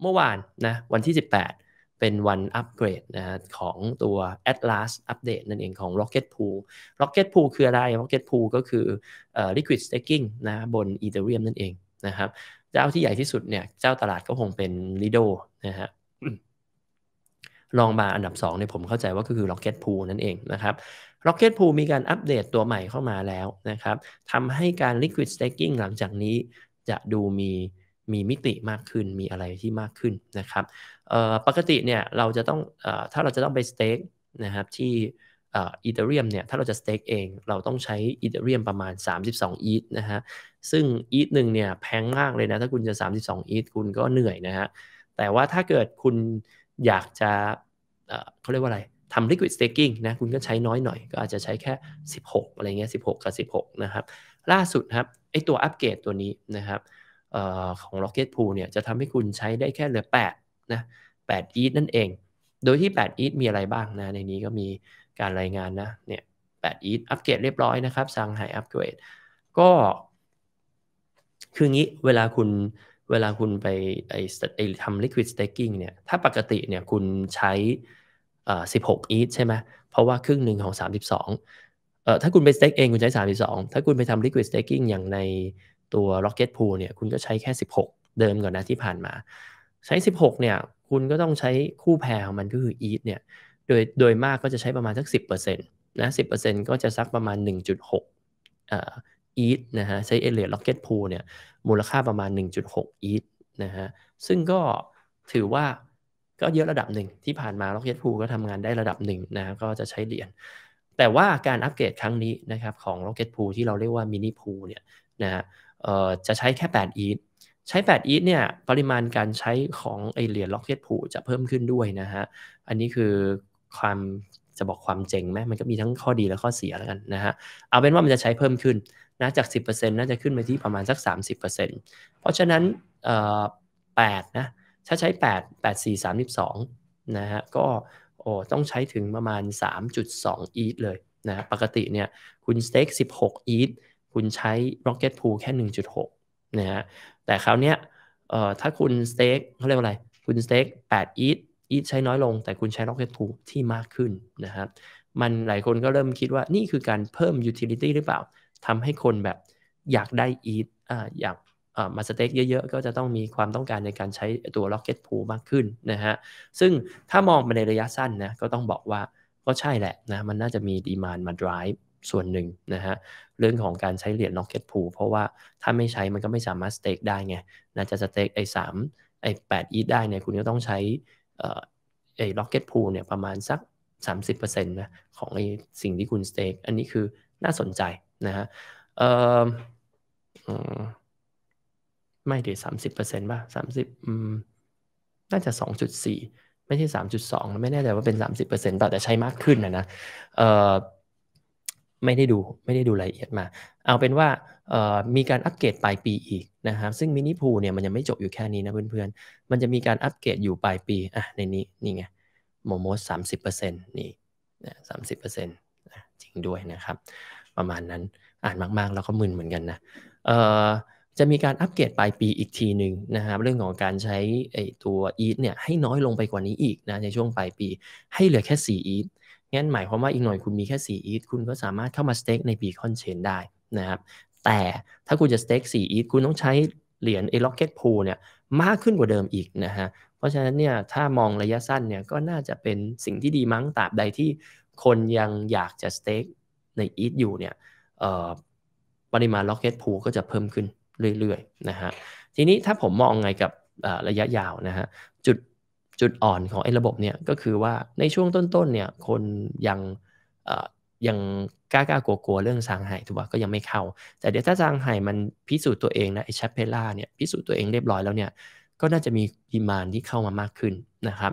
เมื่อวานนะวันที่ 18 เป็นวันอัปเกรดนะของตัว Atlas อัปเดตนั่นเองของ Rocket Pool Rocket Pool คืออะไร Rocket Pool ก็คือ Liquid Staking นะบน Ethereum นั่นเองนะครับเจ้าที่ใหญ่ที่สุดเนี่ยเจ้าตลาดก็คงเป็น Lido นะฮะลองมาอันดับ2เนี่ยผมเข้าใจว่าก็คือ Rocket Pool นั่นเองนะครับ Rocket Pool มีการอัปเดตตัวใหม่เข้ามาแล้วนะครับทำให้การ Liquid Staking หลังจากนี้จะดูมีมีมิติมากขึ้น มีอะไรที่มากขึ้นนะครับ ปกติเนี่ยเราจะต้องอถ้าเราจะต้องไปสเต็กนะครับที่อีเธอเรียมเนี่ยถ้าเราจะสเต็กเองเราต้องใช้อีเธอเรียมประมาณ 32อีทนะฮะซึ่งอีทหนึ่งเนี่ยแพงมากเลยนะ ถ้าคุณจะ 32อีทคุณก็เหนื่อยนะฮะแต่ว่าถ้าเกิดคุณอยากจะเขาเรียกว่าอะไรทำ liquid staking นะคุณก็ใช้น้อยหน่อยก็อาจจะใช้แค่ 16อะไรเงี้ย16 กับ 16 นะครับ ล่าสุดครับไอตัวอัปเกรดตัวนี้นะครับของ Rocket Pool เนี่ยจะทำให้คุณใช้ได้แค่เหลือ8นะ8 e t h นั่นเอง โดยที่8 e t h มีอะไรบ้างนะในนี้ก็มีการรายงานนะเนี่ย8 e t h อัปเกรดเรียบร้อยนะครับสั่งหายอัปเกรด ก็คืองี้เวลาคุณเวลาคุณไปไอ้ไอ้ทำ liquid staking เนี่ยถ้าปกติเนี่ยคุณใช้16 e t h ใช่ไหมเพราะว่าครึ่งหนึ่งของ 32เอ่อถ้าคุณไป stake เองคุณใช้ 32 ถ้าคุณไปทำ liquid staking อย่างในตัว Rocket Pool เนี่ยคุณก็ใช้แค่ 16 เดิมก่อนนะที่ผ่านมา ใช้ 16เนี่ยคุณก็ต้องใช้คู่แพรของมันก็คือ e t เนี่ยโดยโดยมากก็จะใช้ประมาณสัก 10%นะ10%ก็จะสักประมาณ1.6เอ่อ e t นะฮะใช้ Elliot Rocket Pool เนี่ยมูลค่าประมาณ 1.6 e t นะฮะซึ่งก็ถือว่าก็เยอะระดับหนึ่งที่ผ่านมา Rocket Pool ก็ทำงานได้ระดับหนึ่งนะก็จะใช้เหรียญแต่ว่าการอัปเกรดครั้งนี้นะครับของ Rocket Pool ที่เราเรียกว่า Mini Pool เนี่ยนะฮะจะใช้แค่8 ETH ใช้8 ETH เนี่ย ปริมาณการใช้ของไอเหรียญล็อกเก็ตผูจะเพิ่มขึ้นด้วยนะฮะ อันนี้คือความ จะบอกความเจ๋งไหม มันก็มีทั้งข้อดีและข้อเสียแล้วกันนะฮะ เอาเป็นว่ามันจะใช้เพิ่มขึ้นนะจาก 10%น่าจะขึ้นไปที่ประมาณสัก 30%เพราะฉะนั้น 8 นะ ถ้าใช้ 8 8 4 32 นะฮะ ก็ โอ้ ต้องใช้ถึถึงประมาณ 3.2 อีทเลยนะปกติเนี่ย คุณสเต็ก16 อีทคุณใช้ Rocket Pool แค่ 1.6 นะฮะ แต่คราวเนี้ยเอ่อถ้าคุณสเต็กเขาเรียกว่าอะไร คุณสเต็ก8 e ีท อีทใช้น้อยลง แต่คุณใช้ Rocket Pool ที่มากขึ้นนะครับ มันหลายคนก็เริ่มคิดว่านี่คือการเพิ่ม utility หรือเปล่า ทำให้คนแบบอยากได้ eat อ่าอยากมาสเต็กเยอะๆ ก็จะต้องมีความต้องการในการใช้ตัว Rocket Pool มากขึ้นนะฮะ ซึ่งถ้ามองไปในระยะสั้นนะ ก็ต้องบอกว่าก็ใช่แหละนะ มันน่าจะมีดีมานมา drive ส่วนหนึ่งนะฮะ เรื่องของการใช้เหรียญ Rocket Pool เพราะว่าถ้าไม่ใช้มันก็ไม่สามารถสเต็กได้ไงนะจะสเต็กไอ้สามไอ้แปดอีทได้เนี่ย คุณก็ต้องใช้ไอ้ล็อกเก็ตพูเนี่ยประมาณสัก 30%นะ ของไอ้สิ่งที่คุณสเต็กอันนี้คือน่าสนใจนะฮะเออไม่ดีสามสิบเปอร์เซ็นต์ป่ะสามสิบน่าจะสองจุดสี่ไม่ใช่สามจุดสองไม่แน่ใจว่าเป็นสามสิบเปอร์เซ็นต์ป่ะแต่ใช้มากขึ้นนะนะเออไม่ได้ดู ไม่ได้ดูรายละเอียดมา เอาเป็นว่ามีการอัปเกรดปลายปีอีกนะครับ ซึ่งมินิพูเนี่ยมันยังไม่จบอยู่แค่นี้นะเพื่อนๆ มันจะมีการอัปเกรดอยู่ปลายปี อ่ะในนี้ นี่ไง โมโมสามสิบเปอร์เซ็นต์นี่สามสิบเปอร์เซ็นต์จริงด้วยนะครับ ประมาณนั้นอ่านมากๆ แล้วก็มึนเหมือนกันนะเอ่อจะมีการอัปเกรดปลายปีอีกทีหนึ่งนะครับ เรื่องของการใช้ตัวอีทเนี่ยให้น้อยลงไปกว่านี้อีกนะในช่วงปลายปี ให้เหลือแค่4อีทงั้นหมายความว่าอีกหน่อยคุณมีแค่ 4 อีท คุณก็สามารถเข้ามาสเต็กในบีคอนเชนได้นะครับ แต่ถ้าคุณจะสเต็ก4อีท คุณต้องใช้เหรียญเอล็อกเก็ตพูเนี่ยมากขึ้นกว่าเดิมอีกนะฮะ เพราะฉะนั้นเนี่ยถ้ามองระยะสั้นเนี่ยก็น่าจะเป็นสิ่งที่ดีมั้งตราบใดที่คนยังอยากจะสเต็กในอีทอยู่เนี่ยปริมาณล็อกเก็ตพูก็จะเพิ่มขึ้นเรื่อยๆนะฮะ ทีนี้ถ้าผมมองไงกับระยะยาวนะฮะจุดจุดอ่อนของไอ้ระบบเนี่ยก็คือว่าในช่วงต้นๆเนี่ยคนยังยังกล้ากล้ากลัวกลัวเรื่องซางไห่ถูกป่ะก็ยังไม่เข้า แต่เดี๋ยวถ้าซางไห่มันพิสูจน์ตัวเองนะไอ้ชัปเพล่าเนี่ยพิสูจน์ตัวเองเรียบร้อยแล้วเนี่ยก็น่าจะมีดีมานที่เข้ามามากขึ้นนะครับ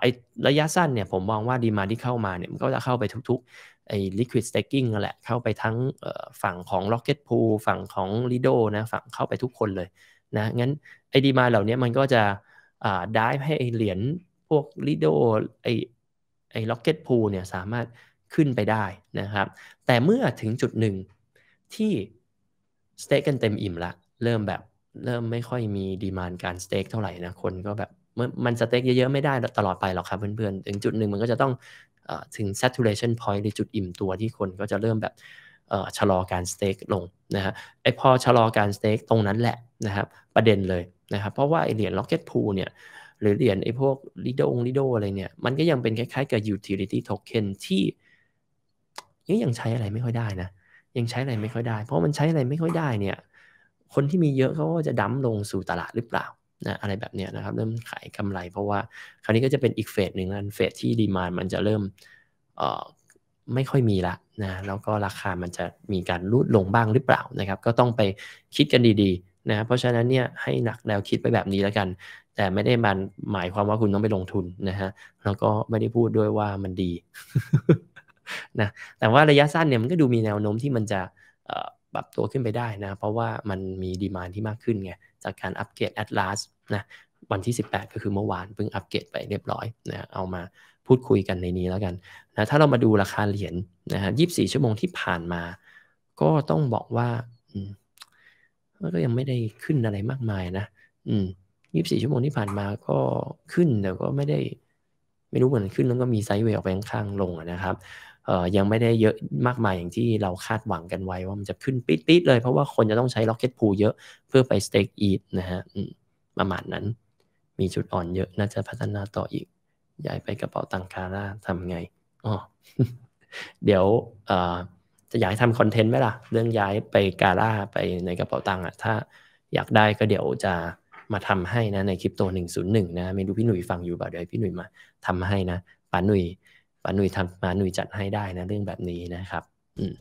ไอ้ระยะสั้นเนี่ยผมมองว่าดีมาที่เข้ามาเนี่ยมันก็จะเข้าไปทุกๆไอ้ liquid staking นั่นแหละเข้าไปทั้งฝั่งของ rocket pool ฝั่งของ lido นะฝั่งเข้าไปทุกคนเลยนะงั้นไอ้ดีมาเหล่านี้มันก็จะได้ให้ไอเหรียญพวกลิโดไอไอล็อกเก็ตพูเนี่ยสามารถขึ้นไปได้นะครับแต่เมื่อถึงจุดหนึ่งที่สเต็กกันเต็มอิ่มละเริ่มแบบเริ่มไม่ค่อยมีดีมานการสเต็กเท่าไหร่นะคนก็แบบมันสเต็กเยอะๆ ไม่ได้ตลอดไปหรอกครับ เพื่อนๆ ถึงจุดหนึ่งมันก็จะต้องถึง saturation point หรือจุดอิ่มตัวที่คนก็จะเริ่มแบบชะลอการสเต็กลงนะฮะไอพอชะลอการสเต็กตรงนั้นแหละนะครับประเด็นเลยนะครับเพราะว่าไอเหรียญล็อกเก็ตพูเนี่ยหรือเหรียญไอพวกลิโดงลิโดอะไรเนี่ยมันก็ยังเป็นคล้ายๆกับ utility token ที่ ยังใช้อะไรไม่ค่อยได้นะยังใช้อะไรไม่ค่อยได้ เพราะมันใช้อะไรไม่ค่อยได้เนี่ยคนที่มีเยอะเขาก็จะดั้มลงสู่ตลาดหรือเปล่านะอะไรแบบเนี้ยนะครับเริ่มขายกำไร เพราะว่าคราวนี้ก็จะเป็นอีกเฟสหนึ่งนะเฟสที่ดีมานมันจะเริ่มไม่ค่อยมีละนะแล้วก็ราคามันจะมีการลดลงบ้างหรือเปล่านะครับ ก็ต้องไปคิดกันดีๆนะเพราะฉะนั้นเนี่ยให้หนักแนวคิดไปแบบนี้แล้วกัน แต่ไม่ได้มันหมายความว่าคุณต้องไปลงทุนนะฮะแล้วก็ไม่ได้พูดด้วยว่ามันดีนะแต่ว่าระยะสั้นเนี่ยมันก็ดูมีแนวโน้มที่มันจะปรับตัวขึ้นไปได้นะ เพราะว่ามันมีดีมานที่มากขึ้นไงจากการอัปเกรดแอตลาสนะวันที่ 18ก็คือเมื่อวานเพิ่งอัปเกรดไปเรียบร้อยนะเอามาพูดคุยกันในนี้แล้วกันนะถ้าเรามาดูราคาเหรียญนะฮะยีิบสี่ชั่วโมงที่ผ่านมา ก็ต้องบอกว่าอืมก็ยังไม่ได้ขึ้นอะไรมากมายนะอืมยี่สิบสี่ชั่วโมงที่ผ่านมาก็ขึ้นแต่ก็ไม่ได้ ไม่รู้เหมือนขึ้นแล้วก็มีไซด์เวย์ออกไปข้างลงนะครับเอ่อยังไม่ได้เยอะมากมายอย่างที่เราคาดหวังกันไว้ ว่ามันจะขึ้นปี๊ดๆเลยเพราะว่าคนจะต้องใช้ล็อกเก็ตพูเยอะเพื่อไปสเต็กอีทนะฮะประมาณนั้น มีจุดอ่อนเยอะน่าจะพัฒนาต่ออีกย้ายไปกระเป๋าตังคาร่าทำไงอ๋อเดี๋ยวจะอยากทำคอนเทนต์ไหมล่ะ เรื่องย้ายไปกาล่าไปในกระเป๋าตังค์อ่ะถ้าอยากได้ก็เดี๋ยวจะมาทำให้นะในคริปโต101นะไม่รู้พี่หนุ่ยฟังอยู่บ่าเดี๋ยวพี่หนุ่ยมาทำให้นะ ป้าหนุ่ยป้าหนุ่ยทำมาหนุ่ยจัดให้ได้นะเรื่องแบบนี้นะครับอืม